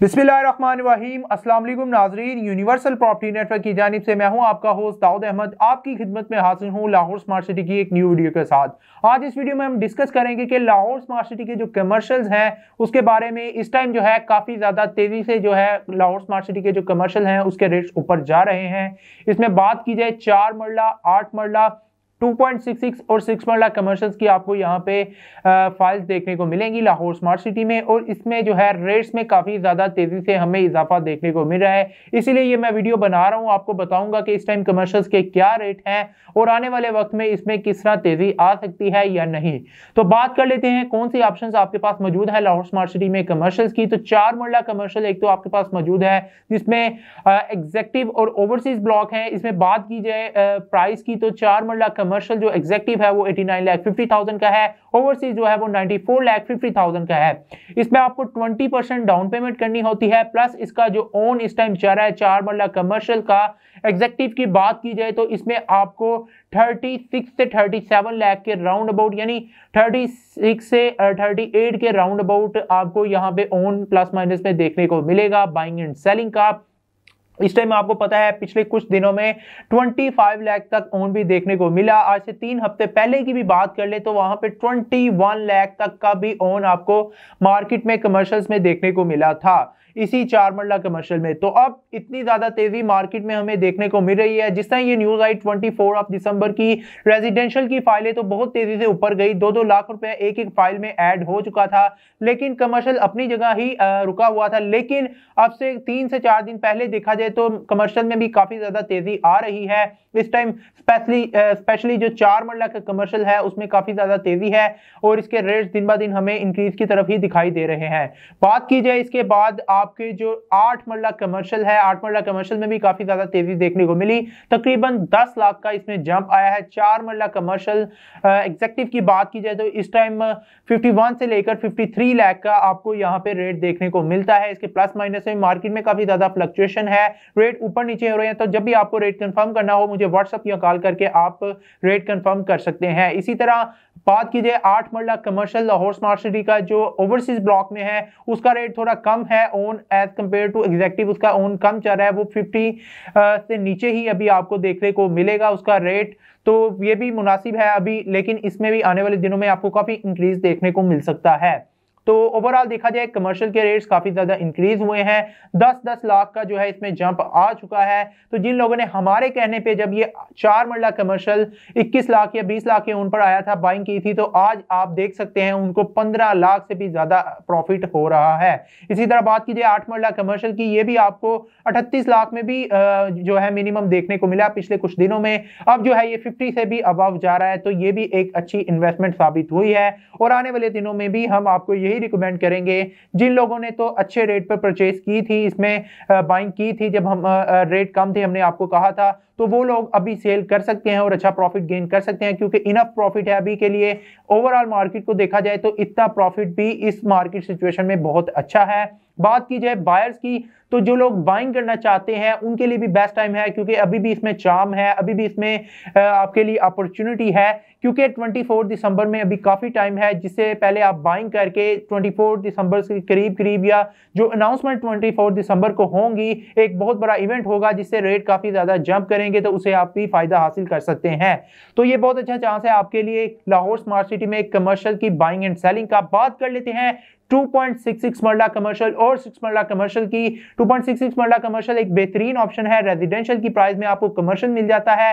बिस्मिल्लाहिर्रहमानिर्रहीम अस्सलाम वालेकुम नाजरीन यूनिवर्सल प्रॉपर्टी नेटवर्क की जानब से मैं हूं आपका होस्ट दाऊद अहमद आपकी खिदमत में हाजिर हूं लाहौर स्मार्ट सिटी की एक न्यू वीडियो के साथ आज इस वीडियो में हम डिस्कस करेंगे कि लाहौर स्मार्ट सिटी के जो कमर्शल हैं उसके बारे में इस टाइम जो है काफ़ी ज़्यादा तेज़ी से जो है लाहौर स्मार्ट सिटी के जो कमर्शल हैं उसके रेट्स ऊपर जा रहे हैं इसमें बात की जाए चार मरला आठ मरला 2.66 और सिक्स मरला कमर्शल्स की आपको यहाँ पे फाइल्स देखने को मिलेंगी लाहौर स्मार्ट सिटी में और इसमें जो है रेट्स में काफ़ी ज़्यादा तेज़ी से हमें इजाफा देखने को मिल रहा है इसीलिए ये मैं वीडियो बना रहा हूँ आपको बताऊँगा कि इस टाइम कमर्शल्स के क्या रेट हैं और आने वाले वक्त में इसमें किस तरह तेज़ी आ सकती है या नहीं तो बात कर लेते हैं कौन सी ऑप्शन आपके पास मौजूद है लाहौर स्मार्ट सिटी में कमर्शल्स की तो चार मरला कमर्शल एक तो आपके पास मौजूद है जिसमें एग्जेक्टिव और ओवरसीज ब्लॉक है इसमें बात की जाए प्राइस की तो चार मरला कमर्शियल जो एग्जेक्टिव है वो 89 लाख 50,000 का है ओवरसीज जो है वो 94 लाख 50,000 का है इसमें आपको 20 परसेंट डाउन पेमेंट करनी होती है प्लस इसका जो ओन इस टाइम चल रहा है चार मरला कमर्शियल का एग्जेक्टिव की बात की जाए तो इसमें आपको 36 से 37 लाख के राउंड अबाउट यानी 36 से 38 के राउंड अबाउट आपको यहाँ पे ओन प्लस माइनस में देखने को मिलेगा बाइंग एंड सेलिंग का इस टाइम आपको पता है पिछले कुछ दिनों में 25 लाख तक ओन भी देखने को मिला आज से तीन हफ्ते पहले की भी बात कर ले तो वहां पे 21 लाख तक का भी ओन आपको मार्केट में कमर्शियल्स में देखने को मिला था इसी चार मरला कमर्शियल में तो अब इतनी ज्यादा तेजी मार्केट में हमें देखने को मिल रही है जिस तरह ये न्यूज आई ट्वेंटी ऑफ दिसंबर की रेजिडेंशियल की फाइलें तो बहुत तेजी से ऊपर गई दो दो लाख रुपए एक एक फाइल में एड हो चुका था लेकिन कमर्शियल अपनी जगह ही रुका हुआ था लेकिन अब से तीन से चार दिन पहले देखा जाए तो कमर्शियल में भी काफी ज्यादा तेजी आ रही है इस टाइम स्पेशली स्पेशली जो चार मरला का कमर्शियल है उसमें काफी ज्यादा तेजी है और इसके रेट्स दिन ब दिन हमें इंक्रीज की तरफ ही दिखाई दे रहे हैं बात की जाए इसके बाद आप आपके जो आठ मरला कमर्शियल है आठ मरला कमर्शियल में भी काफ़ी ज़्यादा तेज़ी देखने को मिली तकरीबन दस लाख का इसमें जंप आया है चार मरला कमर्शियल एग्जेक्टिव की बात की जाए तो इस टाइम फिफ्टी वन से लेकर फिफ्टी थ्री लाख का आपको यहाँ पे रेट देखने को मिलता है इसके प्लस माइनस में मार्केट में काफ़ी ज़्यादा फ्लक्चुएशन है रेट ऊपर नीचे हो रहे हैं तो जब भी आपको रेट कन्फर्म करना हो मुझे व्हाट्सअप या कॉल करके आप रेट कन्फर्म कर सकते हैं इसी तरह बात कीजिए आठ मरला कमर्शियल लाहौर स्मार्ट सिटी का जो ओवरसीज ब्लॉक में है उसका रेट थोड़ा कम है own down as compare to executive उसका ओन कम चल रहा है वो फिफ्टी से नीचे ही अभी आपको देखने को मिलेगा उसका रेट तो ये भी मुनासिब है अभी लेकिन इसमें भी आने वाले दिनों में आपको काफ़ी इंक्रीज देखने को मिल सकता है तो ओवरऑल देखा जाए कमर्शियल के रेट्स काफ़ी ज़्यादा इंक्रीज हुए हैं दस दस लाख का जो है इसमें जंप आ चुका है तो जिन लोगों ने हमारे कहने पर जब ये चार मरला कमर्शियल इक्कीस लाख या बीस लाख के उन पर आया था बाइंग की थी तो आज आप देख सकते हैं उनको पंद्रह लाख से भी ज़्यादा प्रॉफिट हो रहा है इसी तरह बात कीजिए आठ मरला कमर्शियल की ये भी आपको अठतीस लाख में भी जो है मिनिमम देखने को मिला पिछले कुछ दिनों में अब जो है ये फिफ्टी से भी अबव जा रहा है तो ये भी एक अच्छी इन्वेस्टमेंट साबित हुई है और आने वाले दिनों में भी हम आपको यही यही रिकमेंड करेंगे जिन लोगों ने तो अच्छे रेट पर परचेज की थी इसमें बाइंग की थी जब हम रेट कम थे हमने आपको कहा था तो वो लोग अभी सेल कर सकते हैं और अच्छा प्रॉफिट गेन कर सकते हैं क्योंकि इनफ प्रॉफिट है अभी के लिए ओवरऑल मार्केट को देखा जाए तो इतना प्रॉफिट भी इस मार्केट सिचुएशन में बहुत अच्छा है बात की जाए बायर्स की तो जो लोग बाइंग करना चाहते हैं उनके लिए भी बेस्ट टाइम है क्योंकि अभी भी इसमें चाम है अभी भी इसमें आपके लिए अपॉर्चुनिटी है क्योंकि 24 दिसंबर में अभी काफ़ी टाइम है जिससे पहले आप बाइंग करके 24 दिसंबर के करीब करीब या जो अनाउंसमेंट 24 दिसंबर को होंगी एक बहुत बड़ा इवेंट होगा जिससे रेट काफ़ी ज़्यादा जंप करेंगे तो उसे आप भी फ़ायदा हासिल कर सकते हैं तो ये बहुत अच्छा चांस है आपके लिए लाहौर स्मार्ट सिटी में कमर्शियल की बाइंग एंड सेलिंग का बात कर लेते हैं 2.66 मरला कमर्शियल और 6 मरला कमर्शियल की 2.66 मरला कमर्शियल एक बेहतरीन ऑप्शन है रेजिडेंशियल की प्राइस में आपको कमर्शियल मिल जाता है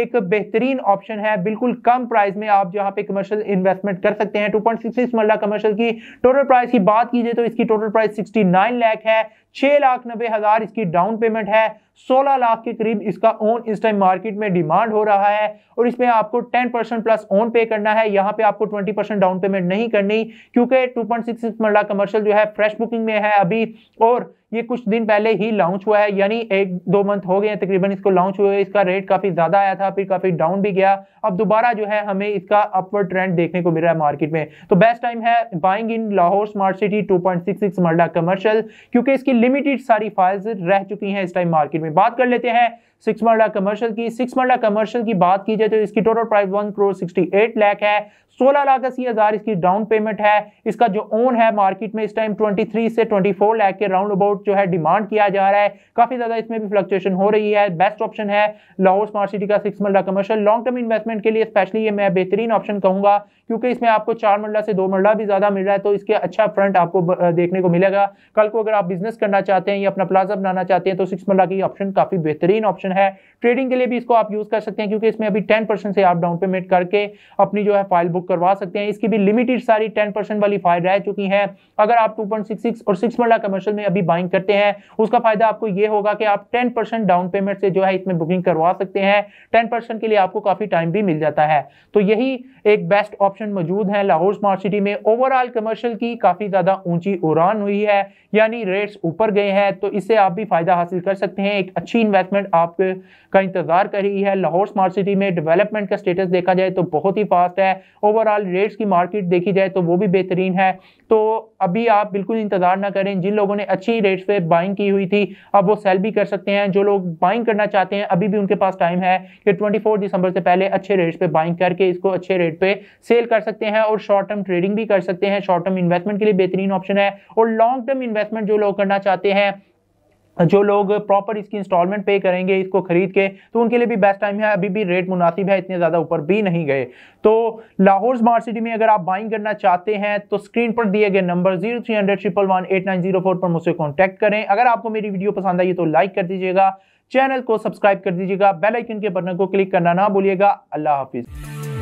एक बेहतरीन ऑप्शन है बिल्कुल कम प्राइस में आप जहां पे कमर्शियल इन्वेस्टमेंट कर सकते हैं 2.66 मरला कमर्शियल की टोटल प्राइस की बात कीजिए तो इसकी टोटल प्राइस 69 लाख है छह लाख नब्बे हजार इसकी डाउन पेमेंट है सोलह लाख के करीब इसका ओन इस टाइम मार्केट में डिमांड हो रहा है और इसमें आपको टेन परसेंट प्लस ओन पे करना है यहाँ पे आपको ट्वेंटी परसेंट डाउन पेमेंट नहीं करनी क्योंकि टू पॉइंट सिक्स अमित मरला कमर्शियल जो है फ्रेश बुकिंग में है अभी और ये कुछ दिन पहले ही लॉन्च हुआ है यानी एक दो मंथ हो गए हैं तकरीबन इसको लॉन्च हुए इसका रेट काफ़ी ज़्यादा आया था फिर काफ़ी डाउन भी गया अब दोबारा जो है हमें इसका अपवर्ड ट्रेंड देखने को मिल रहा है मार्केट में तो बेस्ट टाइम है buying in Lahore smart city 2.66 marla commercial क्योंकि इसकी लिमिटेड सारी फाइल्स रह चुकी हैं इस टाइम मार्केट में बात कर लेते हैं सिक्स मरला कमर्शियल की सिक्स मरला कमर्शियल की बात की जाए तो इसकी total price one crore sixty eight lakh है सोलह लाख अस्सी हज़ार इसकी डाउन पेमेंट है इसका जो ओन है मार्केट में इस टाइम 23 से 24 लाख के राउंड अबाउट जो है डिमांड किया जा रहा है काफ़ी ज़्यादा इसमें भी फ्लक्चुएशन हो रही है बेस्ट ऑप्शन है लाहौर स्मार्ट सिटी का six marla commercial long term investment के लिए स्पेशली ये मैं बेहतरीन ऑप्शन कहूंगा क्योंकि इसमें आपको चार मरला से दो मरला भी ज़्यादा मिल रहा है तो इसके अच्छा फ्रंट आपको देखने को मिलेगा कल को अगर आप बिजनेस करना चाहते हैं या अपना प्लाजा बनाना चाहते हैं तो सिक्स मरला की ऑप्शन काफ़ी बेहतरीन ऑप्शन है ट्रेडिंग के लिए भी इसको आप यूज़ कर सकते हैं क्योंकि इसमें अभी टेन से आप डाउन पेमेंट करके अपनी जो है फाइल बुक बुक करवा सकते हैं इसकी भी लिमिटेड सारी टेन परसेंट वाली फायदा रह चुकी है अगर आप 2.66 और सिक्स मरला कमर्शियल में अभी बाइंग करते हैं उसका फायदा आपको ये होगा कि आप 10% डाउन पेमेंट से जो है इसमें बुकिंग करवा सकते हैं 10% के लिए आपको काफ़ी टाइम भी मिल जाता है तो यही एक बेस्ट ऑप्शन मौजूद है लाहौर स्मार्ट सिटी में ओवरऑल कमर्शियल की काफ़ी ज़्यादा ऊंची उड़ान हुई है यानी रेट्स ऊपर गए हैं तो इससे आप भी फ़ायदा हासिल कर सकते हैं एक अच्छी इन्वेस्टमेंट आप का इंतज़ार कर रही है लाहौर स्मार्ट सिटी में डेवलपमेंट का स्टेटस देखा जाए तो बहुत ही फास्ट है ओवरऑल रेट्स की मार्केट देखी जाए तो वो भी बेहतरीन है तो अभी आप बिल्कुल इंतजार ना करें जिन लोगों ने अच्छी रेट्स पे बाइंग की हुई थी अब वो सेल भी कर सकते हैं जो लोग बाइंग करना चाहते हैं अभी भी उनके पास टाइम है कि 24 दिसंबर से पहले अच्छे रेट्स पे बाइंग करके इसको अच्छे रेट पे सेल कर सकते हैं और शॉर्ट टर्म ट्रेडिंग भी कर सकते हैं शॉर्ट टर्म इन्वेस्टमेंट के लिए बेहतरीन ऑप्शन है और लॉन्ग टर्म इन्वेस्टमेंट जो लोग करना चाहते हैं जो लोग प्रॉपर इसकी इंस्टॉलमेंट पे करेंगे इसको खरीद के तो उनके लिए भी बेस्ट टाइम है अभी भी रेट मुनासिब है इतने ज़्यादा ऊपर भी नहीं गए तो लाहौर स्मार्ट सिटी में अगर आप बाइंग करना चाहते हैं तो स्क्रीन पर दिए गए number zero three hundred triple one eight nine zero four पर मुझसे कॉन्टैक्ट करें अगर आपको मेरी वीडियो पसंद आई तो लाइक कर दीजिएगा चैनल को सब्सक्राइब कर दीजिएगा बेल आइकन के बटन को क्लिक करना ना भूलिएगा अल्लाह हाफिज़